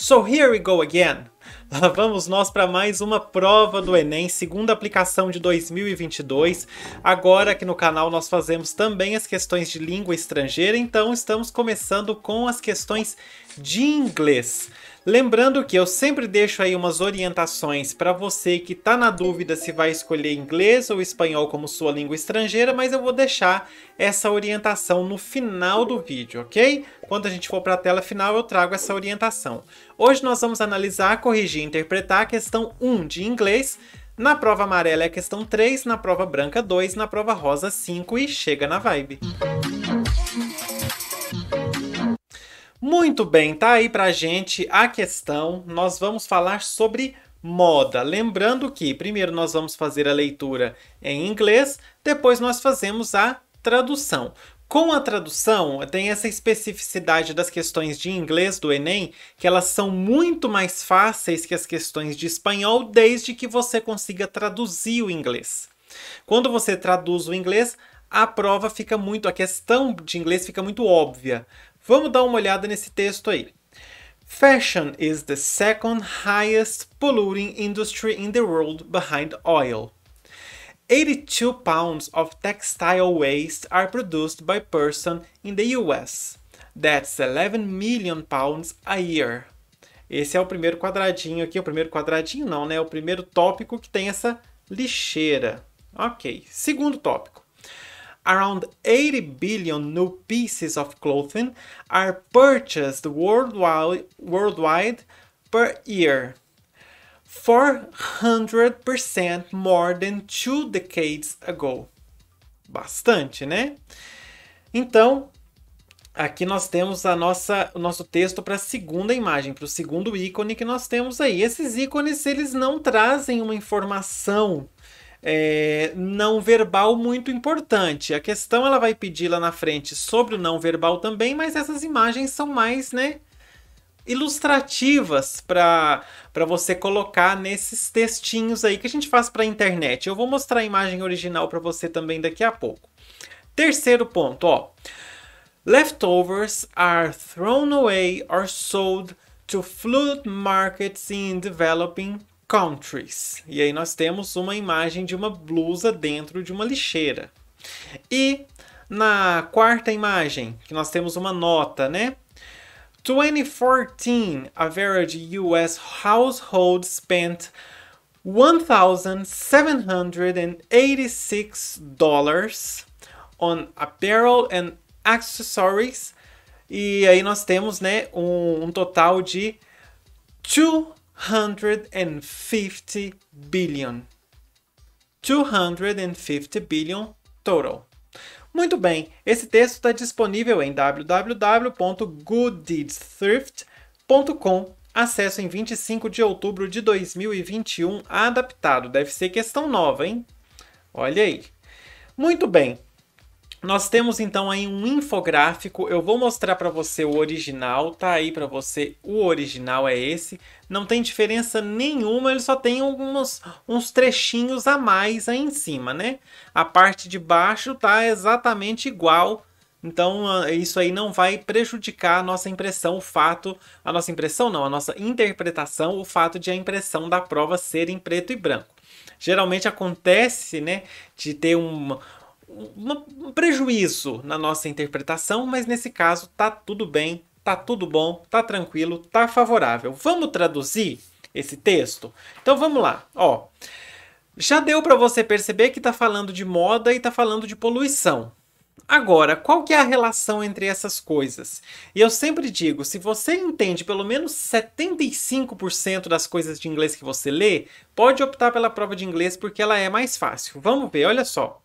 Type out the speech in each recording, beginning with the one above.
So here we go again! Lá vamos nós para mais uma prova do Enem, segunda aplicação de 2022. Agora aqui no canal nós fazemos também as questões de língua estrangeira, então estamos começando com as questões de inglês. Lembrando que eu sempre deixo aí umas orientações para você que está na dúvida se vai escolher inglês ou espanhol como sua língua estrangeira, mas eu vou deixar essa orientação no final do vídeo, ok? Quando a gente for para a tela final, eu trago essa orientação. Hoje nós vamos analisar, corrigir e interpretar a questão 1 de inglês, na prova amarela é a questão 3, na prova branca 2, na prova rosa 5 e chega na vibe. Muito bem, tá aí pra gente a questão. Nós vamos falar sobre moda. Lembrando que primeiro nós vamos fazer a leitura em inglês, depois nós fazemos a tradução. Com a tradução, tem essa especificidade das questões de inglês do Enem, que elas são muito mais fáceis que as questões de espanhol, desde que você consiga traduzir o inglês. Quando você traduz o inglês, a prova fica muito, a questão de inglês fica muito óbvia. Vamos dar uma olhada nesse texto aí. Fashion is the second highest polluting industry in the world behind oil. 82 pounds of textile waste are produced by person in the US. That's 11 million pounds a year. Esse é o primeiro quadradinho aqui, o primeiro quadradinho não, né? O primeiro tópico que tem essa lixeira. Ok, segundo tópico around 80 billion new pieces of clothing are purchased worldwide, worldwide per year. 400% more than two decades ago. Bastante, né? Então, aqui nós temos a nossa, o nosso texto para a segunda imagem, para o segundo ícone que nós temos aí. Esses ícones, eles não trazem uma informação é, não verbal muito importante. A questão ela vai pedir lá na frente sobre o não verbal também, mas essas imagens são mais, né? ilustrativas para você colocar nesses textinhos aí que a gente faz para a internet. Eu vou mostrar a imagem original para você também daqui a pouco. Terceiro ponto, ó. Leftovers are thrown away or sold to food markets in developing countries. E aí nós temos uma imagem de uma blusa dentro de uma lixeira. E na quarta imagem, que nós temos uma nota, né? 2014 average US household spent 1786 dollars on apparel and accessories. E aí nós temos, né, um, um total de 2 250 billion. 250 billion total. Muito bem, esse texto está disponível em www.gooddeedsthrift.com, acesso em 25 de outubro de 2021, adaptado. Deve ser questão nova, hein? Olha aí. Muito bem, nós temos então aí um infográfico, eu vou mostrar para você o original, tá aí para você, o original é esse. Não tem diferença nenhuma, ele só tem alguns uns trechinhos a mais aí em cima, né? A parte de baixo tá exatamente igual, então ah, isso aí não vai prejudicar a nossa impressão, o fato, a nossa impressão não, a nossa interpretação, o fato de a impressão da prova ser em preto e branco. Geralmente acontece, né, de ter um um prejuízo na nossa interpretação, mas nesse caso tá tudo bem, tá tudo bom, tá tranquilo, tá favorável. Vamos traduzir esse texto? Então vamos lá, ó. Já deu para você perceber que está falando de moda e está falando de poluição. Agora, qual que é a relação entre essas coisas? E eu sempre digo, se você entende pelo menos 75% das coisas de inglês que você lê, pode optar pela prova de inglês porque ela é mais fácil. Vamos ver, olha só.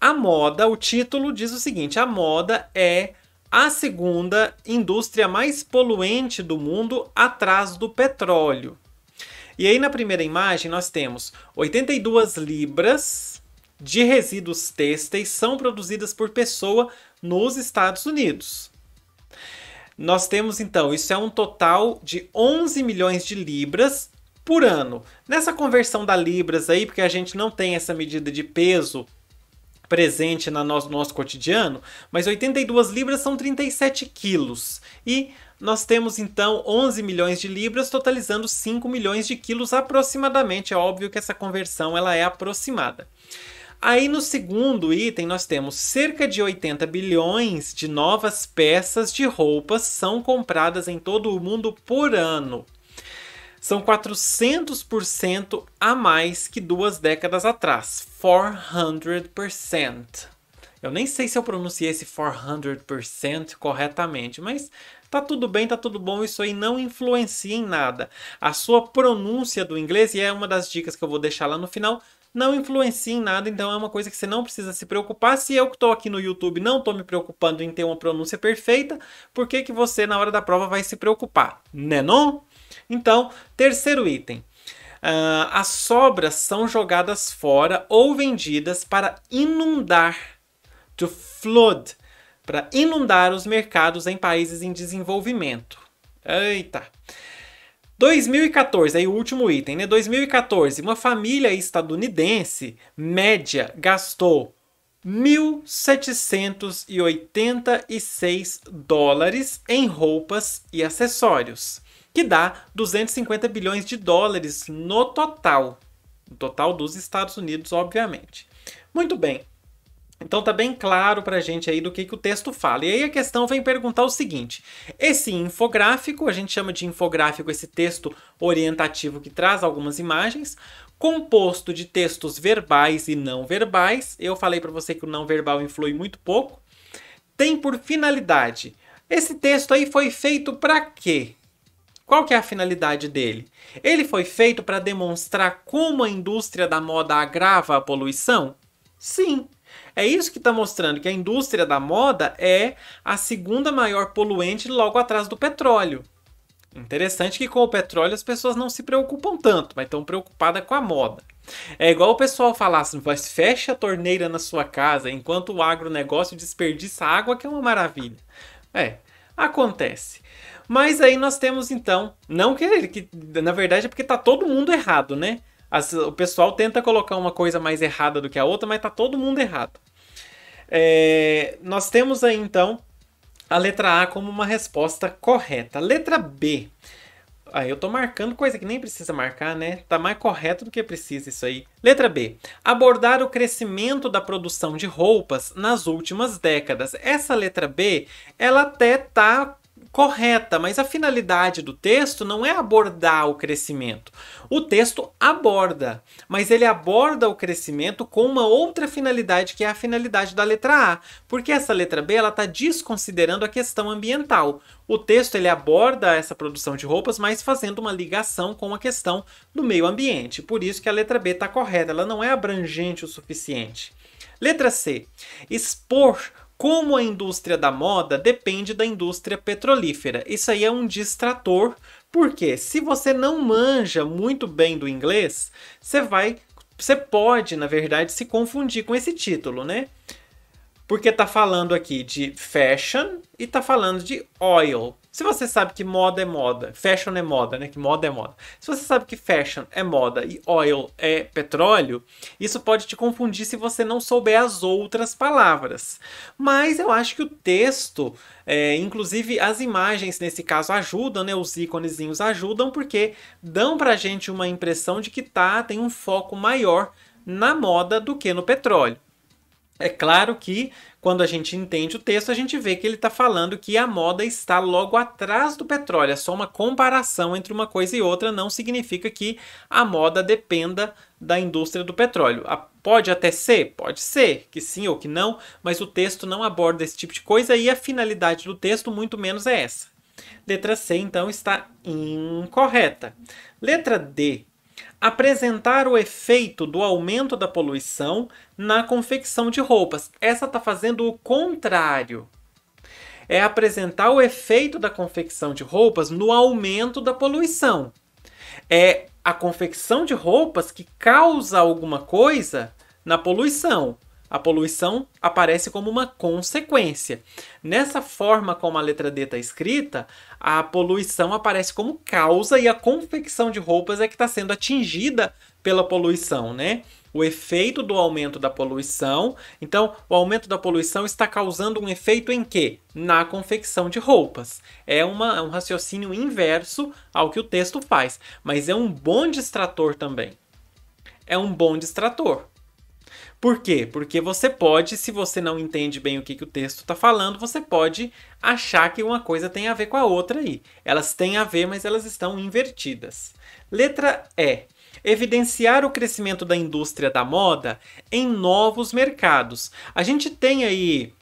A moda, o título diz o seguinte: a moda é a segunda indústria mais poluente do mundo atrás do petróleo. E aí na primeira imagem nós temos 82 libras de resíduos têxteis são produzidas por pessoa nos Estados Unidos. Nós temos então, isso é um total de 11 milhões de libras por ano. Nessa conversão da libras aí, porque a gente não tem essa medida de peso presente no nosso, nosso cotidiano, mas 82 libras são 37 quilos. E nós temos então 11 milhões de libras, totalizando 5 milhões de quilos aproximadamente. É óbvio que essa conversão ela é aproximada. Aí no segundo item nós temos cerca de 80 bilhões de novas peças de roupas são compradas em todo o mundo por ano. São 400% a mais que duas décadas atrás. 400%. Eu nem sei se eu pronunciei esse 400% corretamente, mas tá tudo bem, tá tudo bom, isso aí não influencia em nada. A sua pronúncia do inglês, e é uma das dicas que eu vou deixar lá no final, não influencia em nada, então é uma coisa que você não precisa se preocupar. Se eu que estou aqui no YouTube não estou me preocupando em ter uma pronúncia perfeita, por que, que você na hora da prova vai se preocupar? Né não? Então, terceiro item. Uh, as sobras são jogadas fora ou vendidas para inundar, to flood, para inundar os mercados em países em desenvolvimento. Eita! 2014, aí o último item, né? 2014, uma família estadunidense média gastou 1.786 dólares em roupas e acessórios, que dá 250 bilhões de dólares no total. No total dos Estados Unidos, obviamente. Muito bem, então tá bem claro para a gente aí do que, que o texto fala. E aí a questão vem perguntar o seguinte: esse infográfico, a gente chama de infográfico esse texto orientativo que traz algumas imagens, composto de textos verbais e não verbais. Eu falei para você que o não verbal influi muito pouco. Tem por finalidade. Esse texto aí foi feito para quê? Qual que é a finalidade dele? Ele foi feito para demonstrar como a indústria da moda agrava a poluição? Sim, é isso que está mostrando que a indústria da moda é a segunda maior poluente logo atrás do petróleo. Interessante que com o petróleo as pessoas não se preocupam tanto, mas estão preocupadas com a moda. É igual o pessoal falar assim, mas fecha a torneira na sua casa enquanto o agronegócio desperdiça água, que é uma maravilha. É, acontece. Mas aí nós temos então, não que, que na verdade é porque está todo mundo errado, né? As, o pessoal tenta colocar uma coisa mais errada do que a outra, mas tá todo mundo errado. É, nós temos aí então a letra A como uma resposta correta. Letra B. Aí ah, eu tô marcando coisa que nem precisa marcar, né? Tá mais correto do que precisa isso aí. Letra B. Abordar o crescimento da produção de roupas nas últimas décadas. Essa letra B, ela até tá correta, mas a finalidade do texto não é abordar o crescimento. O texto aborda, mas ele aborda o crescimento com uma outra finalidade, que é a finalidade da letra A, porque essa letra B ela está desconsiderando a questão ambiental. O texto ele aborda essa produção de roupas, mas fazendo uma ligação com a questão do meio ambiente. Por isso que a letra B está correta, ela não é abrangente o suficiente. Letra C. Expor como a indústria da moda depende da indústria petrolífera. Isso aí é um distrator, porque se você não manja muito bem do inglês, você vai. Você pode, na verdade, se confundir com esse título, né? Porque tá falando aqui de fashion e tá falando de oil. Se você sabe que moda é moda, fashion é moda, né? Que moda é moda. Se você sabe que fashion é moda e oil é petróleo, isso pode te confundir se você não souber as outras palavras. Mas eu acho que o texto, é, inclusive as imagens nesse caso ajudam, né? Os íconezinhos ajudam porque dão pra gente uma impressão de que tá, tem um foco maior na moda do que no petróleo. É claro que quando a gente entende o texto, a gente vê que ele está falando que a moda está logo atrás do petróleo. É só uma comparação entre uma coisa e outra, não significa que a moda dependa da indústria do petróleo. pode até ser, pode ser, que sim ou que não, mas o texto não aborda esse tipo de coisa e a finalidade do texto, muito menos, é essa. Letra C, então, está incorreta. Letra D apresentar o efeito do aumento da poluição na confecção de roupas. Essa está fazendo o contrário. É apresentar o efeito da confecção de roupas no aumento da poluição. É a confecção de roupas que causa alguma coisa na poluição. A poluição aparece como uma consequência. Nessa forma como a letra D está escrita, a poluição aparece como causa e a confecção de roupas é que está sendo atingida pela poluição, né? O efeito do aumento da poluição. Então, o aumento da poluição está causando um efeito em quê? Na confecção de roupas. É, uma, é um raciocínio inverso ao que o texto faz, mas é um bom distrator também. É um bom distrator. Por quê? Porque você pode, se você não entende bem o que, que o texto está falando, você pode achar que uma coisa tem a ver com a outra aí. Elas têm a ver, mas elas estão invertidas. Letra E. Evidenciar o crescimento da indústria da moda em novos mercados. A gente tem aí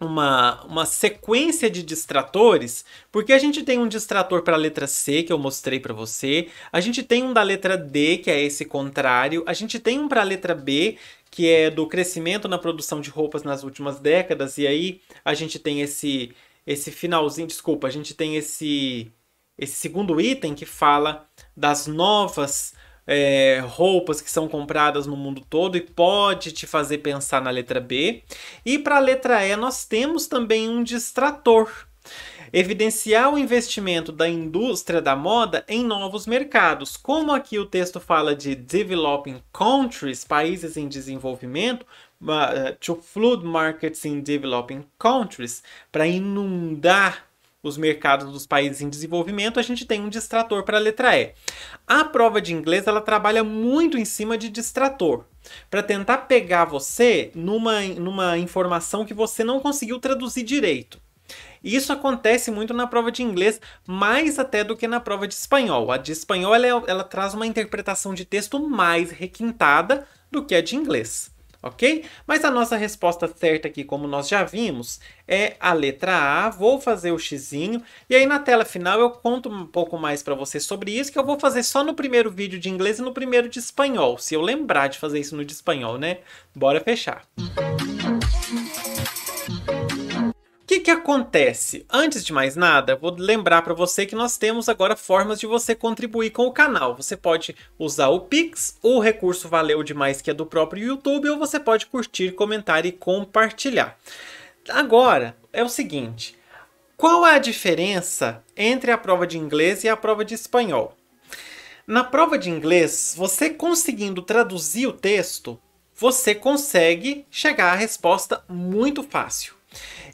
uma, uma sequência de distratores, porque a gente tem um distrator para a letra C, que eu mostrei para você, a gente tem um da letra D, que é esse contrário, a gente tem um para a letra B, que é do crescimento na produção de roupas nas últimas décadas, e aí a gente tem esse, esse finalzinho, desculpa, a gente tem esse, esse segundo item que fala das novas é, roupas que são compradas no mundo todo e pode te fazer pensar na letra B. E para a letra E, nós temos também um distrator. Evidenciar o investimento da indústria da moda em novos mercados. Como aqui o texto fala de developing countries, países em desenvolvimento, eh, to flood markets in developing countries, para inundar os mercados dos países em desenvolvimento, a gente tem um distrator para a letra E. A prova de inglês ela trabalha muito em cima de distrator, para tentar pegar você numa, numa informação que você não conseguiu traduzir direito. Isso acontece muito na prova de inglês, mais até do que na prova de espanhol. A de espanhol ela, é, ela traz uma interpretação de texto mais requintada do que a de inglês ok? Mas a nossa resposta certa aqui, como nós já vimos, é a letra A. Vou fazer o x, e aí na tela final eu conto um pouco mais para você sobre isso, que eu vou fazer só no primeiro vídeo de inglês e no primeiro de espanhol, se eu lembrar de fazer isso no de espanhol, né? Bora fechar! que, que acontece? Antes de mais nada, vou lembrar para você que nós temos agora formas de você contribuir com o canal. Você pode usar o Pix, o recurso valeu demais que é do próprio YouTube, ou você pode curtir, comentar e compartilhar. Agora, é o seguinte, qual é a diferença entre a prova de inglês e a prova de espanhol? Na prova de inglês, você conseguindo traduzir o texto, você consegue chegar à resposta muito fácil.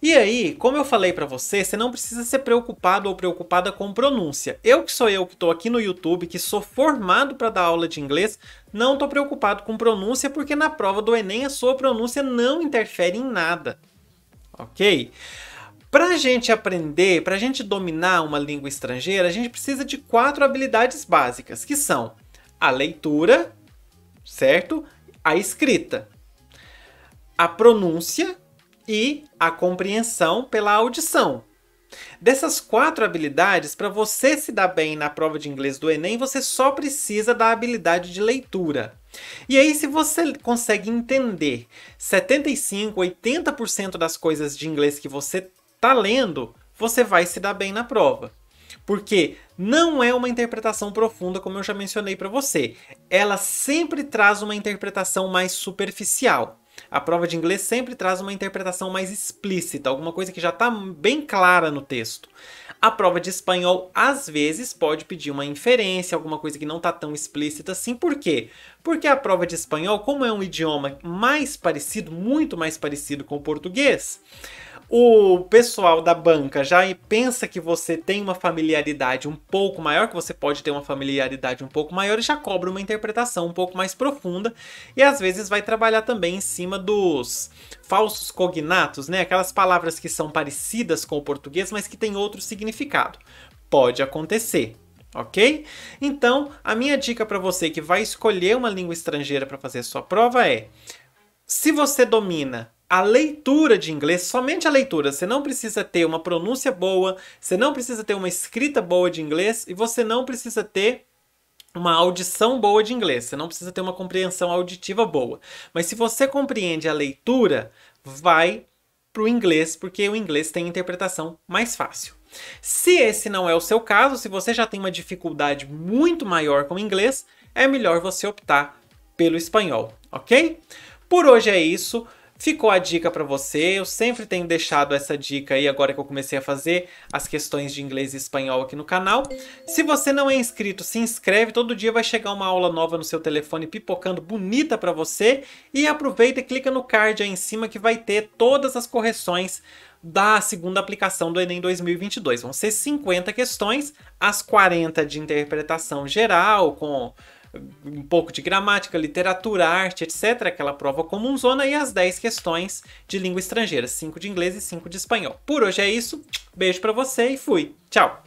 E aí, como eu falei para você, você não precisa ser preocupado ou preocupada com pronúncia. Eu que sou eu que estou aqui no YouTube, que sou formado para dar aula de inglês, não estou preocupado com pronúncia porque na prova do Enem a sua pronúncia não interfere em nada. OK? Para a gente aprender, para a gente dominar uma língua estrangeira, a gente precisa de quatro habilidades básicas, que são a leitura, certo? A escrita, a pronúncia e a compreensão pela audição. Dessas quatro habilidades, para você se dar bem na prova de inglês do Enem, você só precisa da habilidade de leitura. E aí, se você consegue entender 75, 80% das coisas de inglês que você está lendo, você vai se dar bem na prova. Porque não é uma interpretação profunda, como eu já mencionei para você. Ela sempre traz uma interpretação mais superficial a prova de inglês sempre traz uma interpretação mais explícita, alguma coisa que já está bem clara no texto. A prova de espanhol, às vezes, pode pedir uma inferência, alguma coisa que não está tão explícita assim. Por quê? Porque a prova de espanhol, como é um idioma mais parecido, muito mais parecido com o português, o pessoal da banca já pensa que você tem uma familiaridade um pouco maior, que você pode ter uma familiaridade um pouco maior e já cobra uma interpretação um pouco mais profunda e às vezes vai trabalhar também em cima dos falsos cognatos, né? Aquelas palavras que são parecidas com o português, mas que têm outro significado. Pode acontecer, ok? Então, a minha dica para você que vai escolher uma língua estrangeira para fazer sua prova é: se você domina a leitura de inglês, somente a leitura. Você não precisa ter uma pronúncia boa, você não precisa ter uma escrita boa de inglês e você não precisa ter uma audição boa de inglês. Você não precisa ter uma compreensão auditiva boa. Mas se você compreende a leitura, vai para o inglês, porque o inglês tem interpretação mais fácil. Se esse não é o seu caso, se você já tem uma dificuldade muito maior com o inglês, é melhor você optar pelo espanhol, ok? Por hoje é isso. Ficou a dica para você. Eu sempre tenho deixado essa dica aí agora que eu comecei a fazer as questões de inglês e espanhol aqui no canal. Se você não é inscrito, se inscreve. Todo dia vai chegar uma aula nova no seu telefone pipocando bonita para você. E aproveita e clica no card aí em cima que vai ter todas as correções da segunda aplicação do Enem 2022. Vão ser 50 questões, as 40 de interpretação geral com um pouco de gramática, literatura, arte, etc., aquela prova comum zona, e as 10 questões de língua estrangeira, 5 de inglês e 5 de espanhol. Por hoje é isso, beijo para você e fui. Tchau!